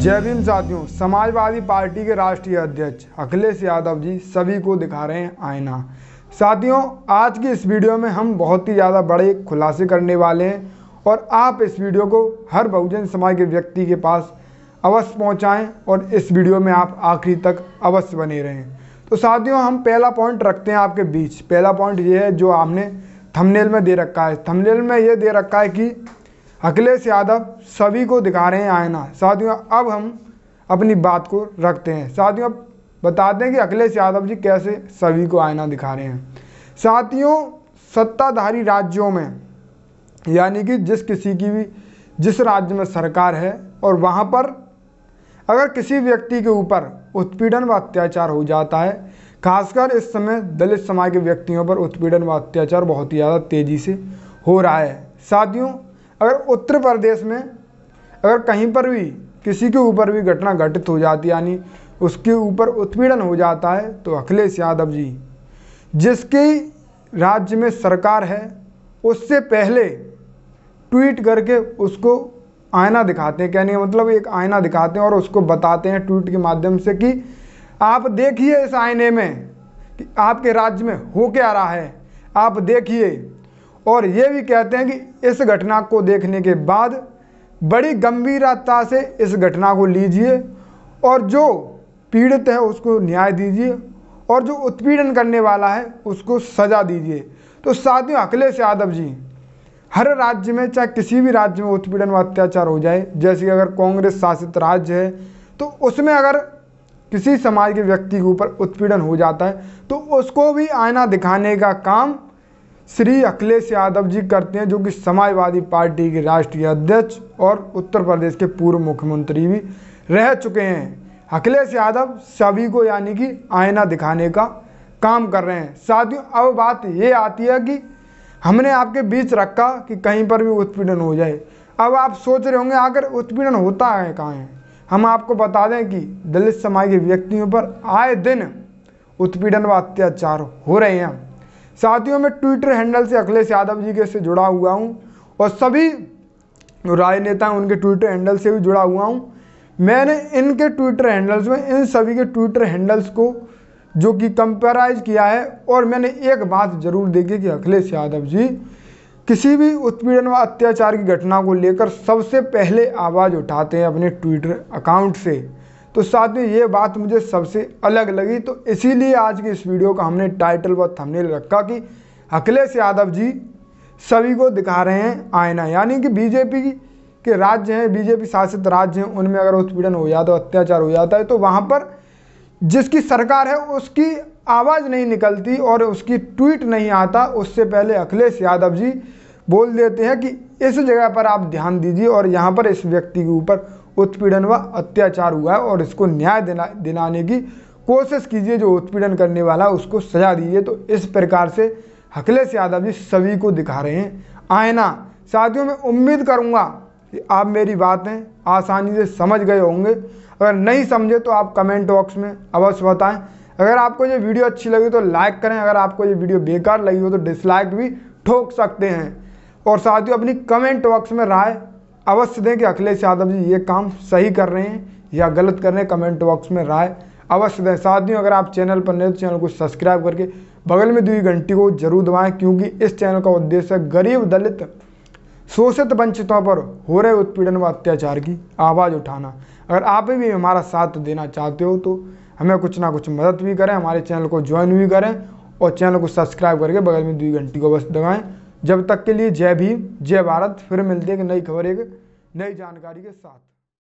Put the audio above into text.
जय भीम साथियों समाजवादी पार्टी के राष्ट्रीय अध्यक्ष अखिलेश यादव जी सभी को दिखा रहे हैं आईना साथियों आज की इस वीडियो में हम बहुत ही ज़्यादा बड़े खुलासे करने वाले हैं और आप इस वीडियो को हर बहुजन समाज के व्यक्ति के पास अवश्य पहुंचाएं और इस वीडियो में आप आखिरी तक अवश्य बने रहें तो साथियों हम पहला पॉइंट रखते हैं आपके बीच पहला पॉइंट ये है जो आपने थमनेल में दे रखा है थमनेल में ये दे रखा है कि अखिलेश यादव सभी को दिखा रहे हैं आईना साथियों अब हम अपनी बात को रखते हैं साथियों अब बताते हैं कि अखिलेश यादव जी कैसे सभी को आईना दिखा रहे हैं साथियों सत्ताधारी राज्यों में यानी कि जिस किसी की भी जिस राज्य में सरकार है और वहाँ पर अगर किसी व्यक्ति के ऊपर उत्पीड़न व अत्याचार हो जाता है खासकर इस समय दलित समाज के व्यक्तियों पर उत्पीड़न व अत्याचार बहुत ही ज़्यादा तेज़ी से हो रहा है साथियों अगर उत्तर प्रदेश में अगर कहीं पर भी किसी के ऊपर भी घटना घटित हो जाती यानी उसके ऊपर उत्पीड़न हो जाता है तो अखिलेश यादव जी जिसके राज्य में सरकार है उससे पहले ट्वीट करके उसको आयना दिखाते हैं कहने का मतलब एक आयना दिखाते हैं और उसको बताते हैं ट्वीट के माध्यम से कि आप देखिए इस आईने में कि आपके राज्य में हो क्या रहा है आप देखिए और ये भी कहते हैं कि इस घटना को देखने के बाद बड़ी गंभीरता से इस घटना को लीजिए और जो पीड़ित है उसको न्याय दीजिए और जो उत्पीड़न करने वाला है उसको सज़ा दीजिए तो साथियों अखिलेश यादव जी हर राज्य में चाहे किसी भी राज्य में उत्पीड़न व अत्याचार हो जाए जैसे कि अगर कांग्रेस शासित राज्य है तो उसमें अगर किसी समाज के व्यक्ति के ऊपर उत्पीड़न हो जाता है तो उसको भी आईना दिखाने का काम श्री अखिलेश यादव जी करते हैं जो कि समाजवादी पार्टी के राष्ट्रीय अध्यक्ष और उत्तर प्रदेश के पूर्व मुख्यमंत्री भी रह चुके हैं अखिलेश यादव सभी को यानी कि आयना दिखाने का काम कर रहे हैं साथियों अब बात ये आती है कि हमने आपके बीच रखा कि कहीं पर भी उत्पीड़न हो जाए अब आप सोच रहे होंगे आखिर उत्पीड़न होता है कहाँ है हम आपको बता दें कि दलित समाज के व्यक्तियों पर आए दिन उत्पीड़न व अत्याचार हो रहे हैं साथियों मैं ट्विटर हैंडल से अखिलेश यादव जी के से जुड़ा हुआ हूँ और सभी राजनेता हैं उनके ट्विटर हैंडल से भी जुड़ा हुआ हूँ मैंने इनके ट्विटर हैंडल्स में इन सभी के ट्विटर हैंडल्स को जो कि कंपेराइज किया है और मैंने एक बात जरूर देखी कि अखिलेश यादव जी किसी भी उत्पीड़न व अत्याचार की घटना को लेकर सबसे पहले आवाज़ उठाते हैं अपने ट्विटर अकाउंट से तो साथ में ये बात मुझे सबसे अलग लगी तो इसीलिए आज की इस वीडियो का हमने टाइटल व थंबनेल रखा कि अखिलेश यादव जी सभी को दिखा रहे हैं आयना यानी कि बीजेपी के राज्य हैं बीजेपी शासित राज्य हैं उनमें अगर उत्पीड़न हो जाता है तो अत्याचार हो जाता है तो वहाँ पर जिसकी सरकार है उसकी आवाज़ नहीं निकलती और उसकी ट्वीट नहीं आता उससे पहले अखिलेश यादव जी बोल देते हैं कि इस जगह पर आप ध्यान दीजिए और यहाँ पर इस व्यक्ति के ऊपर उत्पीड़न व अत्याचार हुआ है और इसको न्याय दिला दिलाने की कोशिश कीजिए जो उत्पीड़न करने वाला उसको सजा दीजिए तो इस प्रकार से अखिलेश यादव जी सभी को दिखा रहे हैं आयना साथियों में उम्मीद करूँगा कि आप मेरी बातें आसानी से समझ गए होंगे अगर नहीं समझे तो आप कमेंट बॉक्स में अवश्य बताएं अगर आपको ये वीडियो अच्छी लगी तो लाइक करें अगर आपको ये वीडियो बेकार लगी हो तो डिसलाइक भी ठोक सकते हैं और साथियों अपनी कमेंट बॉक्स में राय अवश्य दें कि अखिलेश यादव जी ये काम सही कर रहे हैं या गलत कर रहे हैं कमेंट बॉक्स में राय अवश्य दें साथियों अगर आप चैनल पर नए तो चैनल को सब्सक्राइब करके बगल में दुई घंटी को जरूर दबाएं क्योंकि इस चैनल का उद्देश्य गरीब दलित शोषित वंचितों पर हो रहे उत्पीड़न व अत्याचार की आवाज़ उठाना अगर आप भी हमारा साथ देना चाहते हो तो हमें कुछ ना कुछ मदद भी करें हमारे चैनल को ज्वाइन भी करें और चैनल को सब्सक्राइब करके बगल में दुई घंटी को बस दबाएँ जब तक के लिए जय भीम जय भारत फिर मिलते हैं एक नई खबर एक नई जानकारी के साथ